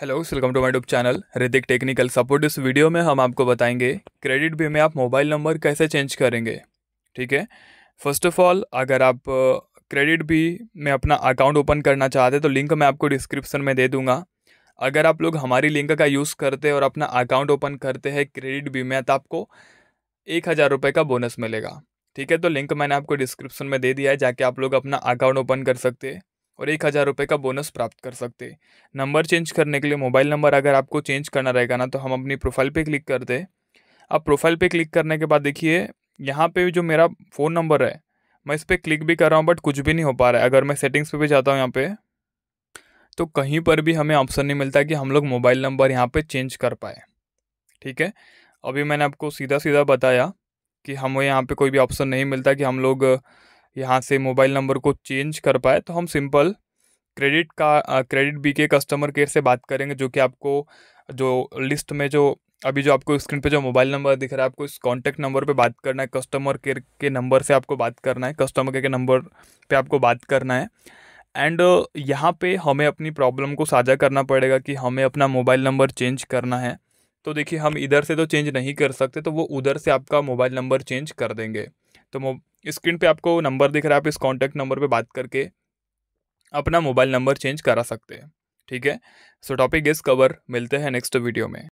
hello welcome to my YouTube channel Ridik technical support इस video में हम आपको बताएंगे क्रेडिट बी में आप मोबाइल नंबर कैसे चेंज करेंगे ठीक है फर्स्ट ऑफ ऑल अगर आप क्रेडिट बी में अपना अकाउंट ओपन करना चाहते तो लिंक मैं आपको डिस्क्रिप्शन में दे दूंगा अगर आप लोग हमारी लिंक का यूज़ करते और अपना अकाउंट ओपन करते हैं क्रेडिट बी में तो आपको एक हज़ार रुपये का बोनस मिलेगा ठीक है तो लिंक मैंने आपको डिस्क्रिप्शन में दे दिया है जाके आप लोग अपना अकाउंट ओपन कर सकते हैं और एक हज़ार रुपये का बोनस प्राप्त कर सकते हैं नंबर चेंज करने के लिए मोबाइल नंबर अगर आपको चेंज करना रहेगा ना तो हम अपनी प्रोफाइल पे क्लिक करते दे आप प्रोफाइल पे क्लिक करने के बाद देखिए यहाँ पे जो मेरा फ़ोन नंबर है मैं इस पर क्लिक भी कर रहा हूँ बट कुछ भी नहीं हो पा रहा है अगर मैं सेटिंग्स पे भी जाता हूँ यहाँ पे तो कहीं पर भी हमें ऑप्शन नहीं मिलता कि हम लोग मोबाइल नंबर यहाँ पर चेंज कर पाए ठीक है अभी मैंने आपको सीधा सीधा बताया कि हमें यहाँ पर कोई भी ऑप्शन नहीं मिलता कि हम लोग यहाँ से मोबाइल नंबर को चेंज कर पाए तो हम सिंपल क्रेडिट का क्रेडिट बी के कस्टमर केयर से बात करेंगे जो कि आपको जो लिस्ट में जो अभी जो आपको स्क्रीन पे जो मोबाइल नंबर दिख रहा है आपको इस कॉन्टैक्ट नंबर पे बात करना है कस्टमर केयर के नंबर से आपको बात करना है कस्टमर केयर के नंबर पे आपको बात करना है एंड यहाँ पे हमें अपनी प्रॉब्लम को साझा करना पड़ेगा कि हमें अपना मोबाइल नंबर चेंज करना है तो देखिए हम इधर से तो चेंज नहीं कर सकते तो वो उधर से आपका मोबाइल नंबर चेंज कर देंगे तो स्क्रीन पे आपको नंबर दिख रहा है आप इस कॉन्टैक्ट नंबर पे बात करके अपना मोबाइल नंबर चेंज करा सकते हैं ठीक है सो टॉपिक इज कवर मिलते हैं नेक्स्ट वीडियो में